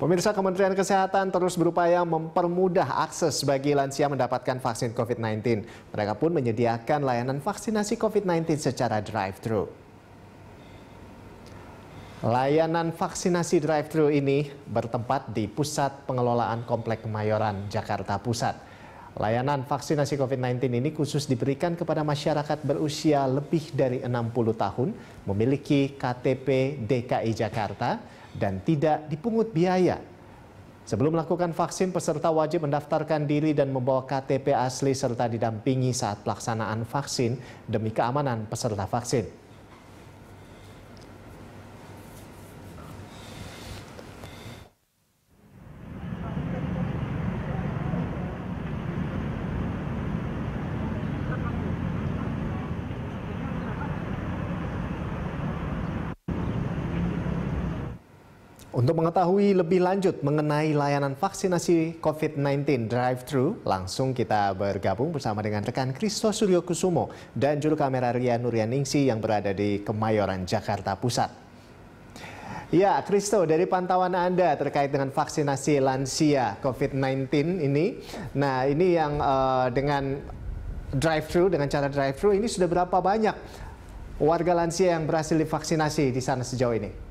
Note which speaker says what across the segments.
Speaker 1: Pemirsa Kementerian Kesehatan terus berupaya mempermudah akses bagi lansia mendapatkan vaksin COVID-19. Mereka pun menyediakan layanan vaksinasi COVID-19 secara drive-thru. Layanan vaksinasi drive-thru ini bertempat di Pusat Pengelolaan Komplek Kemayoran, Jakarta Pusat. Layanan vaksinasi COVID-19 ini khusus diberikan kepada masyarakat berusia lebih dari 60 tahun, memiliki KTP DKI Jakarta, dan tidak dipungut biaya. Sebelum melakukan vaksin, peserta wajib mendaftarkan diri dan membawa KTP asli serta didampingi saat pelaksanaan vaksin demi keamanan peserta vaksin. Untuk mengetahui lebih lanjut mengenai layanan vaksinasi COVID-19 drive-thru, langsung kita bergabung bersama dengan rekan Kristo Suryo Kusumo dan juru kamera Ria Nuryaningsi yang berada di Kemayoran, Jakarta Pusat. Ya, Kristo, dari pantauan Anda terkait dengan vaksinasi lansia COVID-19 ini, nah ini yang uh, dengan drive-thru, dengan cara drive-thru ini sudah berapa banyak warga lansia yang berhasil divaksinasi di sana sejauh ini?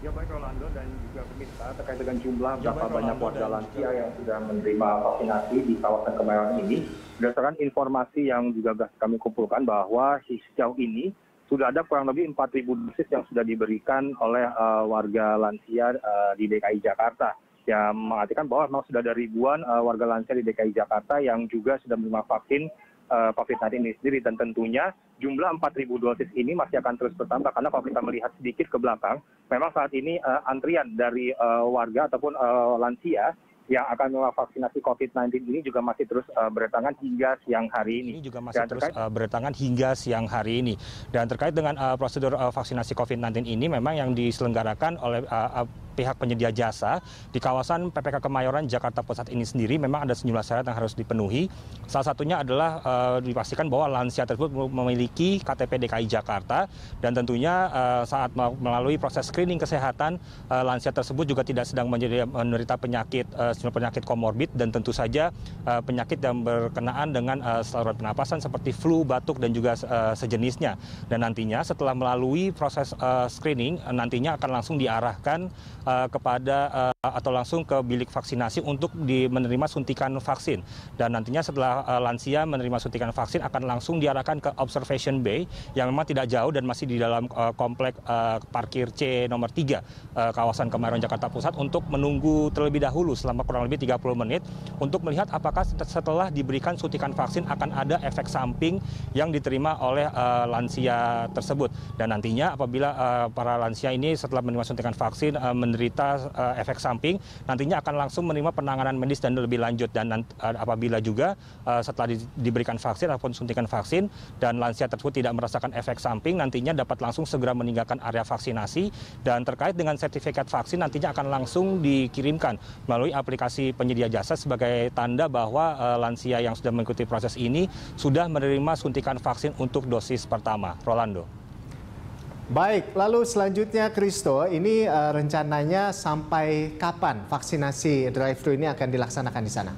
Speaker 2: Ya kalau Rolando dan juga pemirsa terkait dengan jumlah iya, berapa banyak warga lansia yang sudah menerima vaksinasi di kawasan Kemayoran ini. Berdasarkan informasi yang juga kami kumpulkan bahwa sejauh ini sudah ada kurang lebih 4.000 dosis yang sudah diberikan oleh uh, warga lansia uh, di DKI Jakarta yang mengartikan bahwa memang sudah ada ribuan uh, warga lansia di DKI Jakarta yang juga sudah menerima vaksin Eh, covid 19 ini sendiri dan tentunya jumlah 4.000 dosis ini masih akan terus bertambah karena kalau kita melihat sedikit ke belakang memang saat ini uh, antrian dari uh, warga ataupun uh, lansia yang akan vaksinasi COVID-19 ini juga masih terus uh, berdatangan hingga siang hari ini. Ini juga masih Dan terus terkait... uh, berdatangan hingga siang hari ini. Dan terkait dengan uh, prosedur uh, vaksinasi COVID-19 ini memang yang diselenggarakan oleh uh, uh, pihak penyedia jasa di kawasan PPK Kemayoran Jakarta Pusat ini sendiri memang ada sejumlah syarat yang harus dipenuhi. Salah satunya adalah uh, dipastikan bahwa lansia tersebut memiliki KTP DKI Jakarta dan tentunya uh, saat melalui proses screening kesehatan uh, lansia tersebut juga tidak sedang menderita penyakit uh, penyakit komorbid dan tentu saja uh, penyakit yang berkenaan dengan uh, saluran pernapasan seperti flu, batuk dan juga uh, sejenisnya. Dan nantinya setelah melalui proses uh, screening nantinya akan langsung diarahkan uh, Eh, kepada eh, Eh, atau langsung ke bilik vaksinasi untuk di, menerima suntikan vaksin. Dan nantinya setelah eh, lansia menerima suntikan vaksin akan langsung diarahkan ke observation bay yang memang tidak jauh dan masih di dalam uh, komplek parkir C nomor 3 kawasan Kemayoran Jakarta Pusat untuk menunggu terlebih dahulu selama kurang lebih 30 menit untuk melihat apakah setelah diberikan suntikan vaksin akan ada efek samping yang diterima oleh lansia tersebut. Dan nantinya apabila para lansia ini setelah menerima suntikan vaksin menderita efek samping pendamping nantinya akan langsung menerima penanganan medis dan lebih lanjut dan eh, apabila juga eh, setelah diberikan vaksin ataupun suntikan vaksin dan lansia tersebut tidak merasakan efek samping nantinya dapat langsung segera meninggalkan area vaksinasi dan terkait dengan sertifikat vaksin nantinya akan langsung dikirimkan melalui aplikasi penyedia jasa sebagai tanda bahwa eh, lansia yang sudah mengikuti proses ini sudah menerima suntikan vaksin untuk dosis pertama. Rolando.
Speaker 1: Baik, lalu selanjutnya Kristo, ini uh, rencananya sampai kapan vaksinasi drive-thru ini akan dilaksanakan di sana?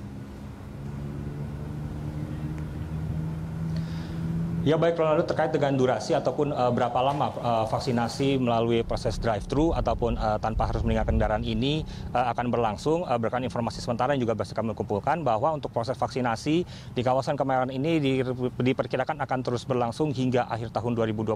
Speaker 2: Ya baik Ronaldo terkait dengan durasi ataupun uh, berapa lama uh, vaksinasi melalui proses drive-thru ataupun uh, tanpa harus meninggalkan kendaraan ini uh, akan berlangsung. Uh, berdasarkan informasi sementara yang juga berhasil kami kumpulkan bahwa untuk proses vaksinasi di kawasan Kemayoran ini di, diperkirakan akan terus berlangsung hingga akhir tahun 2021.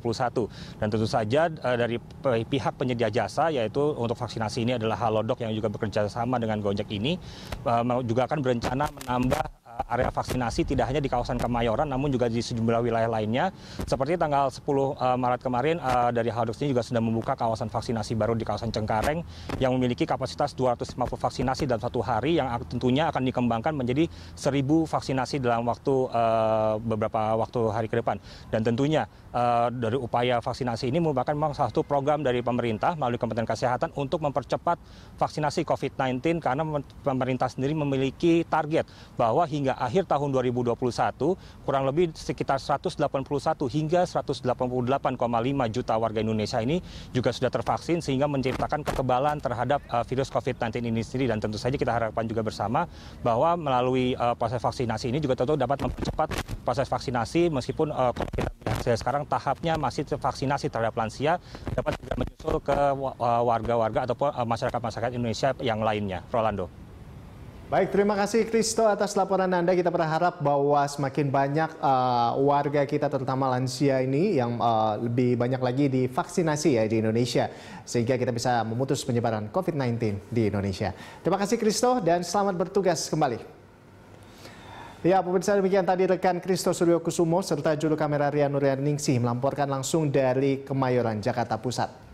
Speaker 2: Dan tentu saja uh, dari pihak penyedia jasa yaitu untuk vaksinasi ini adalah Halodoc yang juga bekerja sama dengan Gojek ini uh, juga akan berencana menambah area vaksinasi tidak hanya di kawasan Kemayoran namun juga di sejumlah wilayah lainnya. Seperti tanggal 10 eh, Maret kemarin eh, dari Haldox ini juga sudah membuka kawasan vaksinasi baru di kawasan Cengkareng yang memiliki kapasitas 250 vaksinasi dalam satu hari yang tentunya akan dikembangkan menjadi 1000 vaksinasi dalam waktu eh, beberapa waktu hari ke depan. Dan tentunya dari upaya vaksinasi ini merupakan memang salah satu program dari pemerintah melalui Kementerian Kesehatan untuk mempercepat vaksinasi COVID-19 karena pemerintah sendiri memiliki target bahwa hingga hingga akhir tahun 2021 kurang lebih sekitar 181 hingga 188,5 juta warga Indonesia ini juga sudah tervaksin sehingga menciptakan kekebalan terhadap uh, virus COVID-19 ini sendiri dan tentu saja kita harapkan juga bersama bahwa melalui uh, proses vaksinasi ini juga tentu dapat mempercepat proses vaksinasi meskipun uh, COVID sekarang tahapnya masih vaksinasi terhadap lansia dapat juga menyusul ke warga-warga ataupun masyarakat-masyarakat Indonesia yang lainnya. Rolando.
Speaker 1: Baik, terima kasih Kristo atas laporan Anda. Kita berharap bahwa semakin banyak uh, warga kita terutama lansia ini yang uh, lebih banyak lagi divaksinasi ya di Indonesia sehingga kita bisa memutus penyebaran COVID-19 di Indonesia. Terima kasih Kristo dan selamat bertugas kembali. Ya, pemirsa demikian tadi rekan Kristo Suryo Kusumo serta juru kamera Rian Nurian Ningsih melamporkan langsung dari Kemayoran, Jakarta Pusat.